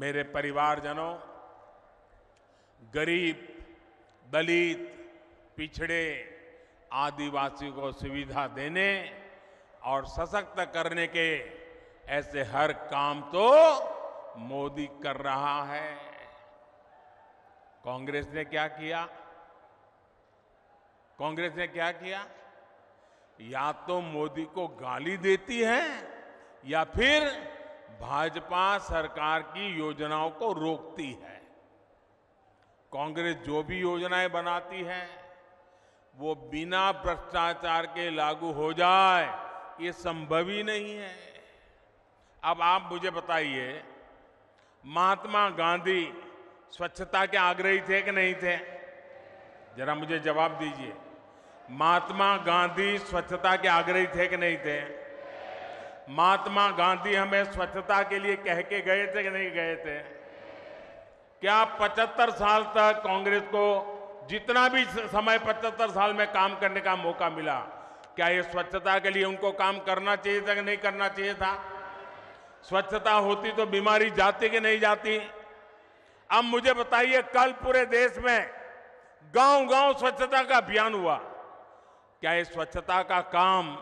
मेरे परिवारजनों गरीब दलित पिछड़े आदिवासी को सुविधा देने और सशक्त करने के ऐसे हर काम तो मोदी कर रहा है कांग्रेस ने क्या किया कांग्रेस ने क्या किया या तो मोदी को गाली देती है या फिर भाजपा सरकार की योजनाओं को रोकती है कांग्रेस जो भी योजनाएं बनाती है वो बिना भ्रष्टाचार के लागू हो जाए ये संभव ही नहीं है अब आप मुझे बताइए महात्मा गांधी स्वच्छता के आग्रही थे कि नहीं थे जरा मुझे जवाब दीजिए महात्मा गांधी स्वच्छता के आग्रही थे कि नहीं थे महात्मा गांधी हमें स्वच्छता के लिए कह के गए थे कि नहीं गए थे क्या पचहत्तर साल तक कांग्रेस को जितना भी समय पचहत्तर साल में काम करने का मौका मिला क्या ये स्वच्छता के लिए उनको काम करना चाहिए था कि नहीं करना चाहिए था स्वच्छता होती तो बीमारी जाती कि नहीं जाती अब मुझे बताइए कल पूरे देश में गांव गांव स्वच्छता का अभियान हुआ क्या ये स्वच्छता का काम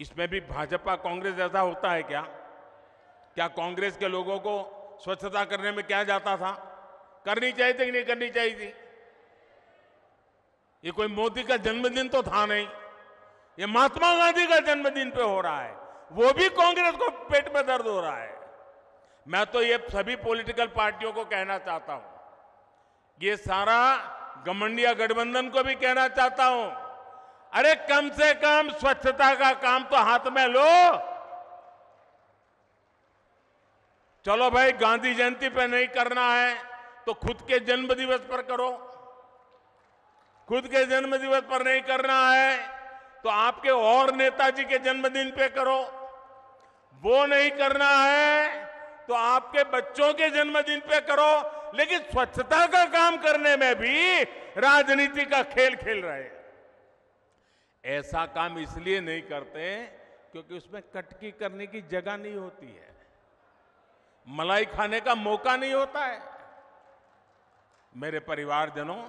इसमें भी भाजपा कांग्रेस ऐसा होता है क्या क्या कांग्रेस के लोगों को स्वच्छता करने में क्या जाता था करनी चाहिए थी कि नहीं करनी चाहिए थी ये कोई मोदी का जन्मदिन तो था नहीं ये महात्मा गांधी का जन्मदिन पे हो रहा है वो भी कांग्रेस को पेट में दर्द हो रहा है मैं तो ये सभी पॉलिटिकल पार्टियों को कहना चाहता हूं ये सारा गमंडिया गठबंधन को भी कहना चाहता हूं अरे कम से कम स्वच्छता का काम तो हाथ में लो चलो भाई गांधी जयंती पे नहीं करना है तो खुद के जन्म दिवस पर करो खुद के जन्म दिवस पर नहीं करना है तो आपके और नेताजी के जन्मदिन पे करो वो नहीं करना है तो आपके बच्चों के जन्मदिन पे करो लेकिन स्वच्छता का काम करने में भी राजनीति का खेल खेल रहे हैं ऐसा काम इसलिए नहीं करते क्योंकि उसमें कटकी करने की जगह नहीं होती है मलाई खाने का मौका नहीं होता है मेरे परिवारजनों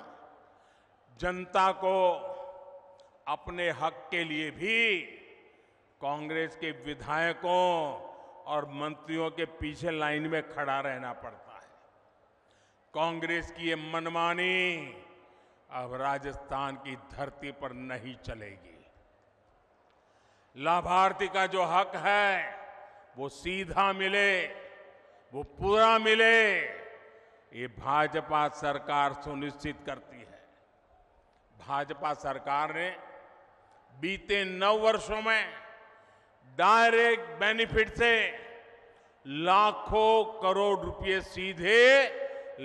जनता को अपने हक के लिए भी कांग्रेस के विधायकों और मंत्रियों के पीछे लाइन में खड़ा रहना पड़ता है कांग्रेस की ये मनमानी अब राजस्थान की धरती पर नहीं चलेगी लाभार्थी का जो हक है वो सीधा मिले वो पूरा मिले ये भाजपा सरकार सुनिश्चित करती है भाजपा सरकार ने बीते नौ वर्षों में डायरेक्ट बेनिफिट से लाखों करोड़ रुपए सीधे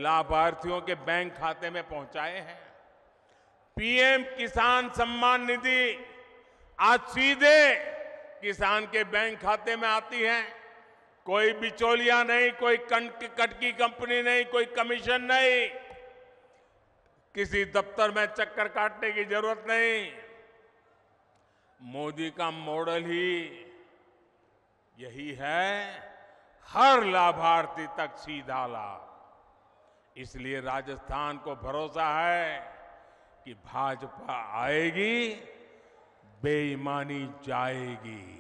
लाभार्थियों के बैंक खाते में पहुंचाए हैं पीएम किसान सम्मान निधि आज सीधे किसान के बैंक खाते में आती है कोई बिचौलिया नहीं कोई कटकी कंपनी नहीं कोई कमीशन नहीं किसी दफ्तर में चक्कर काटने की जरूरत नहीं मोदी का मॉडल ही यही है हर लाभार्थी तक सीधा लाभ इसलिए राजस्थान को भरोसा है कि भाजपा आएगी बेईमानी जाएगी